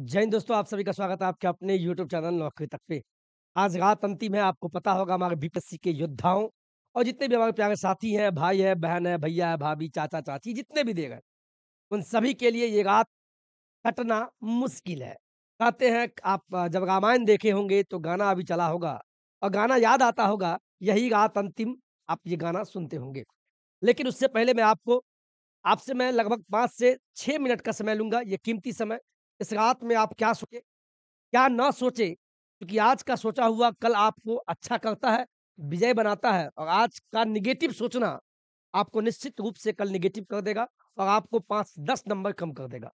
जय हिंद दोस्तों आप सभी का स्वागत है आपके अपने YouTube चैनल नौकरी तक पे आज रात अंतिम है आपको पता होगा हमारे बीपीएससी के योद्धाओं और जितने भी हमारे प्यारे साथी हैं भाई है बहन है भैया है भाभी चाचा चाची जितने भी दे गए उन सभी के लिए ये रात कटना मुश्किल है कहते हैं आप जब रामायण देखे होंगे तो गाना अभी चला होगा और गाना याद आता होगा यही रात अंतिम आप ये गाना सुनते होंगे लेकिन उससे पहले मैं आपको आपसे मैं लगभग पाँच से छः मिनट का समय लूंगा ये कीमती समय इस रात में आप क्या सोचे क्या ना सोचे क्योंकि आज का सोचा हुआ कल आपको अच्छा करता है विजय बनाता है और आज का निगेटिव सोचना आपको निश्चित रूप से कल निगेटिव कर देगा और आपको पाँच दस नंबर कम कर देगा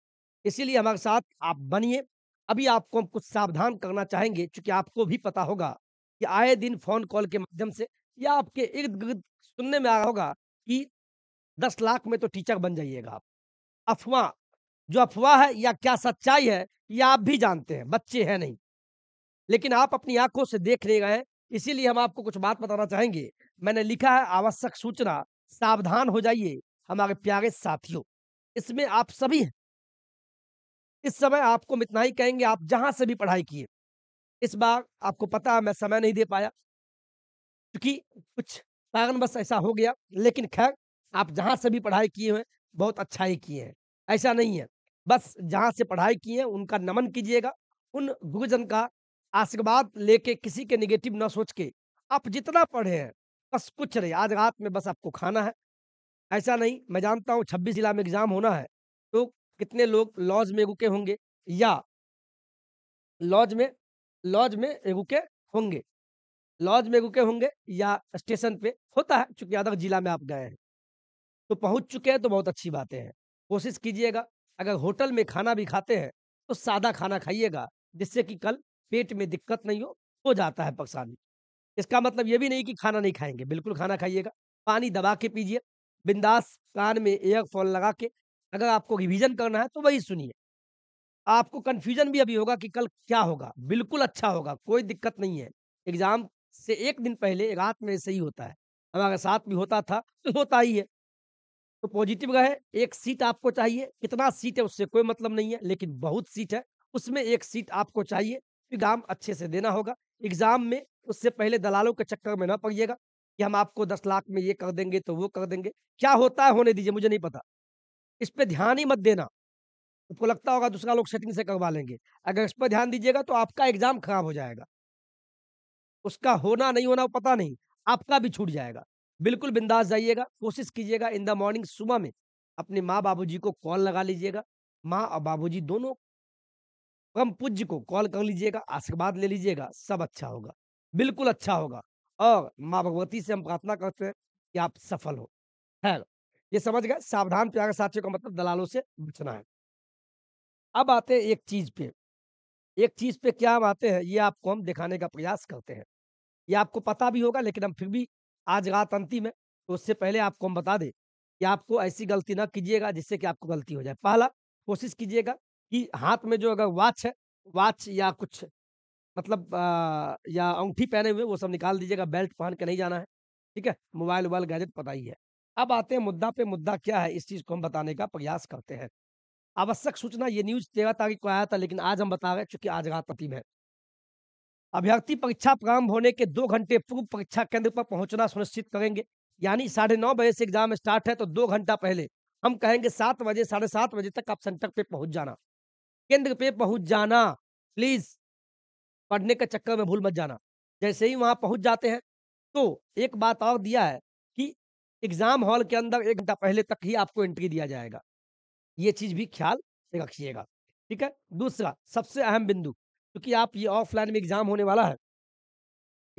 इसीलिए हमारे साथ आप बनिए अभी आपको हम कुछ सावधान करना चाहेंगे क्योंकि आपको भी पता होगा कि आए दिन फोन कॉल के माध्यम से या आपके इर्द गिर्द सुनने में आया होगा कि दस लाख में तो टीचर बन जाइएगा आप अफवाह जो अफवाह है या क्या सच्चाई है ये आप भी जानते हैं बच्चे हैं नहीं लेकिन आप अपनी आंखों से देख रहे हैं इसीलिए हम आपको कुछ बात बताना चाहेंगे मैंने लिखा है आवश्यक सूचना सावधान हो जाइए हमारे प्यारे साथियों इसमें आप सभी हैं इस समय आपको हम इतना ही कहेंगे आप जहां से भी पढ़ाई किए इस बार आपको पता है मैं समय नहीं दे पाया क्योंकि कुछ कारण बस ऐसा हो गया लेकिन खैर आप जहां से भी पढ़ाई किए हैं बहुत अच्छा ही किए हैं ऐसा नहीं है बस जहाँ से पढ़ाई की है उनका नमन कीजिएगा उन गुरुजन का आशीर्वाद लेके किसी के निगेटिव ना सोच के आप जितना पढ़े हैं बस कुछ नहीं आज रात में बस आपको खाना है ऐसा नहीं मैं जानता हूँ छब्बीस जिला में एग्जाम होना है तो कितने लोग लॉज में रुके होंगे या लॉज में लॉज में रुके होंगे लॉज में रुके होंगे या स्टेशन पे होता है चूंकि अदर जिला में आप गए हैं तो पहुंच चुके हैं तो बहुत अच्छी बातें हैं कोशिश कीजिएगा अगर होटल में खाना भी खाते हैं तो सादा खाना खाइएगा जिससे कि कल पेट में दिक्कत नहीं हो हो जाता है परेशानी इसका मतलब ये भी नहीं कि खाना नहीं खाएंगे बिल्कुल खाना खाइएगा पानी दबा के पीजिए बिंदास कान में एयरफोन लगा के अगर आपको रिविजन करना है तो वही सुनिए आपको कन्फ्यूजन भी अभी होगा कि कल क्या होगा बिल्कुल अच्छा होगा कोई दिक्कत नहीं है एग्जाम से एक दिन पहले रात में सही होता है हमारे साथ भी होता था तो होता ही है तो पॉजिटिव रहे एक सीट आपको चाहिए कितना सीट है उससे कोई मतलब नहीं है लेकिन बहुत सीट है उसमें एक सीट आपको चाहिए एग्जाम अच्छे से देना होगा एग्जाम में उससे पहले दलालों के चक्कर में ना पड़िएगा कि हम आपको दस लाख में ये कर देंगे तो वो कर देंगे क्या होता है होने दीजिए मुझे नहीं पता इस पर ध्यान ही मत देना आपको लगता होगा दूसरा लोग सेटिंग से करवा लेंगे अगर इस पर ध्यान दीजिएगा तो आपका एग्जाम खराब हो जाएगा उसका होना नहीं होना पता नहीं आपका भी छूट जाएगा बिल्कुल बिंदास जाइएगा कोशिश कीजिएगा इन द मॉर्निंग सुबह में अपने माँ बाबूजी को कॉल लगा लीजिएगा माँ और बाबूजी दोनों परम पूज्य को कॉल कर लीजिएगा आशीर्वाद ले लीजिएगा सब अच्छा होगा बिल्कुल अच्छा होगा और माँ भगवती से हम प्रार्थना करते हैं कि आप सफल हो है ये समझ गए सावधान प्यारे साथियों का मतलब दलालों से बचना है अब आते हैं एक चीज पे एक चीज पे क्या हम आते हैं ये आपको हम दिखाने का प्रयास करते हैं ये आपको पता भी होगा लेकिन हम फिर भी आज रात अंतिम है तो उससे पहले आपको हम बता दें कि आपको ऐसी गलती ना कीजिएगा जिससे कि आपको गलती हो जाए पहला कोशिश कीजिएगा कि हाथ में जो अगर वॉच है वॉच या कुछ मतलब आ, या अंगठी पहने हुए वो सब निकाल दीजिएगा बेल्ट पहन के नहीं जाना है ठीक है मोबाइल वोबाइल गैजेट पता ही है अब आते हैं मुद्दा पे मुद्दा क्या है इस चीज़ को हम बताने का प्रयास करते हैं आवश्यक सूचना ये न्यूज तेरह तारीख को आया था लेकिन आज हम बता रहे हैं चूंकि आज रात अंतिम है अभ्यर्थी परीक्षा प्रारंभ होने के दो घंटे पूर्व परीक्षा केंद्र पर पहुंचना सुनिश्चित करेंगे यानी साढ़े नौ बजे से एग्जाम स्टार्ट है तो दो घंटा पहले हम कहेंगे सात बजे साढ़े सात बजे तक आप सेंटर पे पहुंच जाना केंद्र पे पहुंच जाना प्लीज पढ़ने के चक्कर में भूल मत जाना जैसे ही वहां पहुंच जाते हैं तो एक बात और दिया है कि एग्जाम हॉल के अंदर एक घंटा पहले तक ही आपको एंट्री दिया जाएगा ये चीज भी ख्याल रखिएगा ठीक है दूसरा सबसे अहम बिंदु क्योंकि आप ये ऑफलाइन में एग्जाम होने वाला है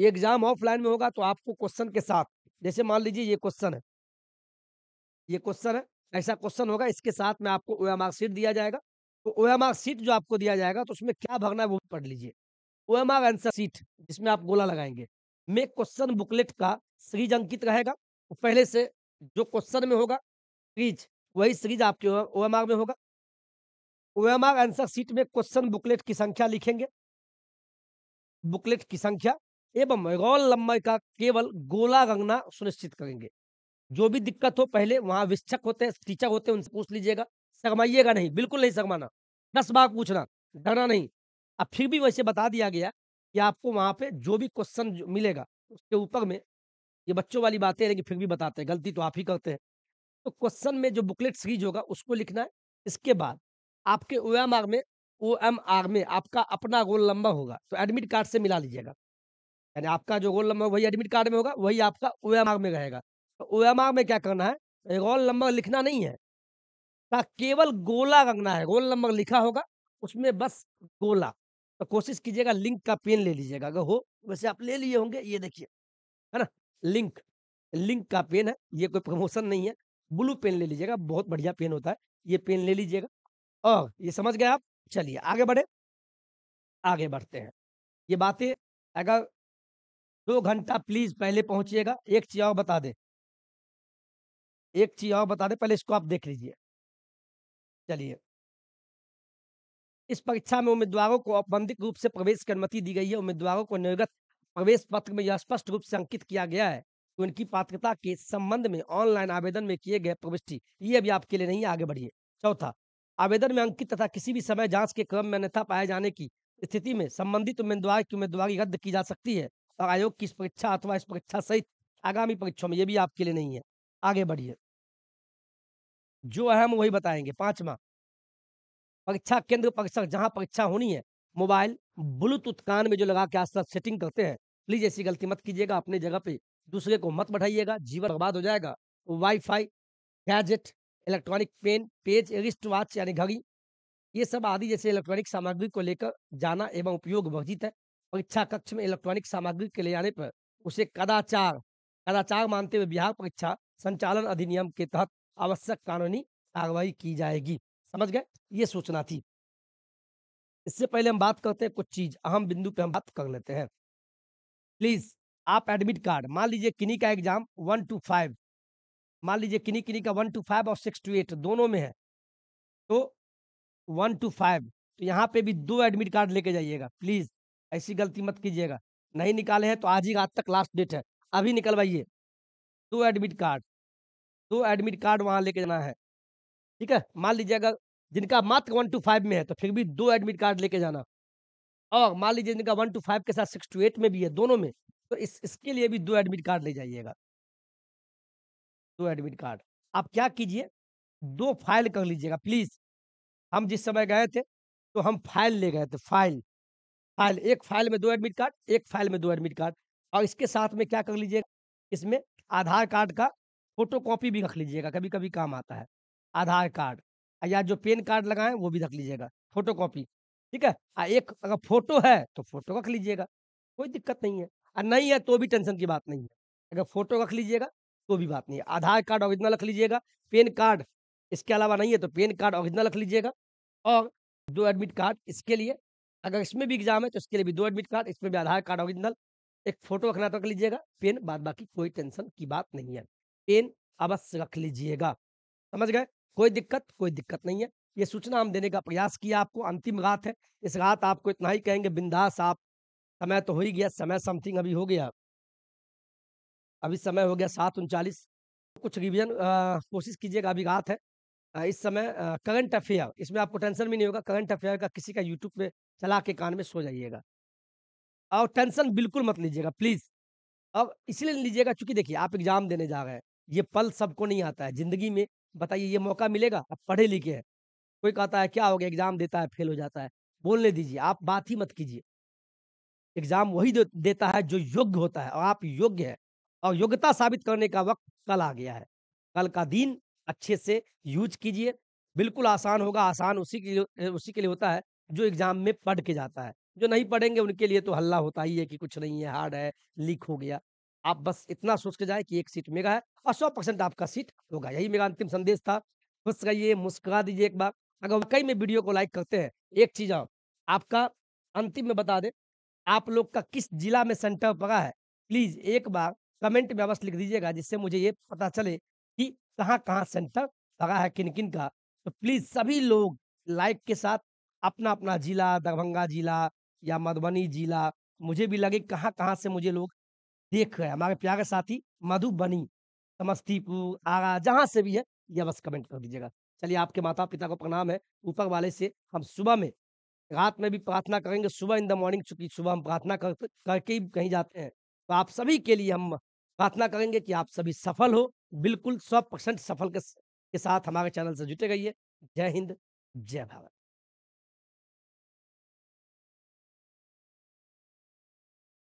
ये एग्जाम ऑफलाइन में होगा तो आपको क्वेश्चन के साथ जैसे मान लीजिए ये क्वेश्चन है ये क्वेश्चन है ऐसा क्वेश्चन होगा इसके साथ में आपको ओया मार्कशीट दिया जाएगा तो ओया मार्कशीट जो आपको दिया जाएगा तो उसमें क्या भरना है वो पढ़ लीजिए ओया मार्क आंसर सीट जिसमें आप गोला लगाएंगे में क्वेश्चन बुकलेट का सीरीज अंकित रहेगा पहले से जो क्वेश्चन में होगा सीरीज वही सीरीज आपके ओया मार्क में होगा ओएमआर आंसर सीट में क्वेश्चन बुकलेट की संख्या लिखेंगे बुकलेट की संख्या एवं रोल लंबाई का केवल गोला रंगना सुनिश्चित करेंगे जो भी दिक्कत हो पहले वहां विक्षक होते हैं टीचर होते हैं उनसे पूछ लीजिएगा शर्माइएगा नहीं बिल्कुल नहीं शर्माना दस बार पूछना डरना नहीं अब फिर भी वैसे बता दिया गया कि आपको वहां पे जो भी क्वेश्चन मिलेगा उसके ऊपर में ये बच्चों वाली बातें लेकिन फिर भी बताते हैं गलती तो आप ही करते हैं तो क्वेश्चन में जो बुकलेट सीरीज होगा उसको लिखना है इसके बाद आपके ओ एम आर में ओ एम आर में आपका अपना रोल नंबर होगा तो एडमिट कार्ड से मिला लीजिएगा यानी आपका जो रोल नंबर वही एडमिट कार्ड में होगा वही आपका ओ एम आर में रहेगा तो ओ एम आर में क्या करना है रोल नंबर लिखना नहीं है केवल गोला रंगना है रोल नंबर लिखा होगा उसमें बस गोला तो कोशिश कीजिएगा लिंक का पेन ले लीजिएगा अगर हो वैसे आप ले लिए होंगे ये देखिए है ना लिंक लिंक का पेन है ये कोई प्रमोशन नहीं है ब्लू पेन ले लीजिएगा बहुत बढ़िया पेन होता है ये पेन ले लीजिएगा और ये समझ गए आप चलिए आगे बढ़े आगे बढ़ते हैं ये बातें अगर दो घंटा प्लीज पहले पहुंचिएगा एक चीज और बता दे एक चीज और बता दे पहले इसको आप देख लीजिए चलिए इस परीक्षा में उम्मीदवारों को औपबंधिक रूप से प्रवेश की अनुमति दी गई है उम्मीदवारों को निर्गत प्रवेश पत्र में यह स्पष्ट रूप से अंकित किया गया है कि उनकी पात्रता के संबंध में ऑनलाइन आवेदन में किए गए प्रविष्टि ये अभी आपके लिए नहीं आगे बढ़िए चौथा आवेदन में अंकित तथा किसी भी समय जांच के क्रम में अन्यथा पाए जाने की स्थिति में संबंधित उम्मीदवार की उम्मीदवारी रद्द की जा सकती है और आयोग की इस परीक्षा अथवा इस परीक्षा सहित आगामी परीक्षाओं में ये भी आपके लिए नहीं है आगे बढ़िए जो अहम वही बताएंगे पांचवा परीक्षा केंद्र परिसर जहाँ परीक्षा होनी है मोबाइल ब्लूटूथ कान में जो लगा के आज तक सेटिंग करते हैं प्लीज ऐसी गलती मत कीजिएगा अपनी जगह पे दूसरे को मत बढ़ाइएगा जीवन बर्बाद हो जाएगा wifi gadget electronic pen page wrist watch यानी घड़ी ये सब आदि जैसे इलेक्ट्रॉनिक सामग्री को लेकर जाना एवं उपयोग वर्जित है परीक्षा कक्ष में इलेक्ट्रॉनिक सामग्री के ले जाने पर उसे कदाचार कदाचार मानते हुए बिहार परीक्षा संचालन अधिनियम के तहत आवश्यक कानूनी कार्रवाई की जाएगी समझ गए ये सूचना थी इससे पहले हम बात करते हैं कुछ चीज अहम बिंदु पे हम बात कर लेते हैं प्लीज आप एडमिट कार्ड मान लीजिए किन्हीं का एग्जाम वन टू फाइव मान लीजिए किनी किनी का वन टू फाइव और सिक्स टू एट दोनों में है तो वन टू फाइव तो यहाँ पे भी दो एडमिट कार्ड लेके जाइएगा प्लीज़ ऐसी गलती मत कीजिएगा नहीं निकाले हैं तो आज ही आज तक लास्ट डेट है अभी निकलवाइए दो एडमिट कार्ड दो एडमिट कार्ड वहाँ लेके जाना है ठीक है मान लीजिए अगर जिनका मात्र वन टू फाइव में है तो फिर भी दो एडमिट कार्ड लेके जाना और मान लीजिए जिनका वन टू फाइव के साथ सिक्स टू एट में भी है दोनों में तो इस इसके लिए भी दो एडमिट कार्ड ले जाइएगा दो एडमिट कार्ड आप क्या कीजिए दो फाइल कर लीजिएगा प्लीज हम जिस समय गए थे तो हम फाइल ले गए थे फाइल फाइल एक फाइल में दो एडमिट कार्ड एक फाइल में दो एडमिट कार्ड और इसके साथ में क्या कर लीजिएगा इसमें आधार कार्ड का फोटो कॉपी भी रख लीजिएगा कभी कभी काम आता है आधार कार्ड या जो पेन कार्ड लगाए वो भी रख लीजिएगा फोटो कॉपी ठीक है आ एक अगर फोटो है तो फोटो रख लीजिएगा कोई दिक्कत नहीं है और नहीं है तो भी टेंशन की बात नहीं है अगर फोटो रख लीजिएगा तो भी बात नहीं है आधार कार्ड ओरिजिनल रख लीजिएगा पेन कार्ड इसके अलावा नहीं है तो पेन कार्ड ओरिजिनल रख लीजिएगा और दो एडमिट कार्ड इसके लिए अगर इसमें भी एग्जाम है तो इसके लिए भी दो एडमिट कार्ड इसमें भी आधार कार्ड ओरिजिनल एक फोटो रखना तो रख लीजिएगा पेन बाद बाकी कोई टेंशन की बात नहीं है पेन अवश्य रख लीजिएगा समझ गए कोई दिक्कत कोई दिक्कत नहीं है ये सूचना हम देने का प्रयास किया आपको अंतिम रात है इस रात आपको इतना ही कहेंगे बिंदास आप समय तो हो ही गया समय समथिंग अभी हो गया अभी समय हो गया सात उनचालीस कुछ रिविजन कोशिश कीजिएगा अभी रात है इस समय करंट अफेयर इसमें आपको टेंशन भी नहीं होगा करंट अफेयर का किसी का यूट्यूब पे चला के कान में सो जाइएगा और टेंशन बिल्कुल मत लीजिएगा प्लीज़ अब इसलिए लीजिएगा चूंकि देखिए आप एग्जाम देने जा रहे हैं ये पल सबको नहीं आता है ज़िंदगी में बताइए ये मौका मिलेगा आप पढ़े लिखे हैं कोई कहता है क्या हो गया एग्ज़ाम देता है फेल हो जाता है बोलने दीजिए आप बात ही मत कीजिए एग्ज़ाम वही देता है जो योग्य होता है और आप योग्य हैं और योग्यता साबित करने का वक्त कल आ गया है कल का दिन अच्छे से यूज कीजिए बिल्कुल आसान होगा आसान उसी के लिए उसी के लिए होता है जो एग्जाम में पढ़ के जाता है जो नहीं पढ़ेंगे उनके लिए तो हल्ला होता ही है कि कुछ नहीं है हार्ड है लीक हो गया आप बस इतना सोच के जाए कि एक सीट मेगा है और सौ परसेंट आपका सीट होगा यही मेरा अंतिम संदेश था खुश रहिए मुस्कुरा दीजिए एक बार अगर वाकई में वीडियो को लाइक करते हैं एक चीज और आपका अंतिम में बता दें आप लोग का किस जिला में सेंटर पड़ा है प्लीज एक बार कमेंट में अवश्य लिख दीजिएगा जिससे मुझे ये पता चले कि कहाँ कहाँ सेंटर लगा है किन किन का तो प्लीज़ सभी लोग लाइक के साथ अपना अपना जिला दरभंगा जिला या मधुबनी जिला मुझे भी लगे कहाँ कहाँ से मुझे लोग देख रहे हैं हमारे प्यारे साथी मधुबनी समस्तीपुर आरा जहाँ से भी है ये बस कमेंट कर दीजिएगा चलिए आपके माता पिता को प्रणाम है ऊपर वाले से हम सुबह में रात में भी प्रार्थना करेंगे सुबह इन द मॉर्निंग चूंकि सुबह हम प्रार्थना कर करके ही कहीं जाते हैं तो आप सभी के लिए हम प्रार्थना करेंगे कि आप सभी सफल हो बिल्कुल सौ परसेंट सफल के साथ हमारे चैनल से जुटे रहिए जय हिंद जय भारत